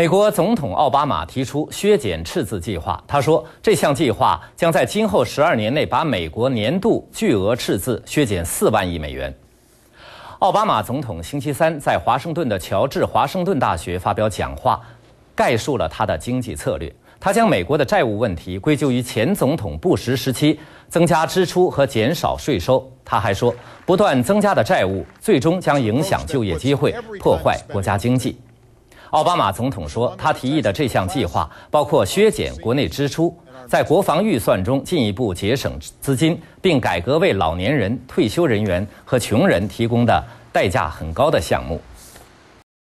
美国总统奥巴马提出削减赤字计划。他说，这项计划将在今后十二年内把美国年度巨额赤字削减四万亿美元。奥巴马总统星期三在华盛顿的乔治华盛顿大学发表讲话，概述了他的经济策略。他将美国的债务问题归咎于前总统布什时期增加支出和减少税收。他还说，不断增加的债务最终将影响就业机会，破坏国家经济。奥巴马总统说，他提议的这项计划包括削减国内支出，在国防预算中进一步节省资金，并改革为老年人、退休人员和穷人提供的代价很高的项目。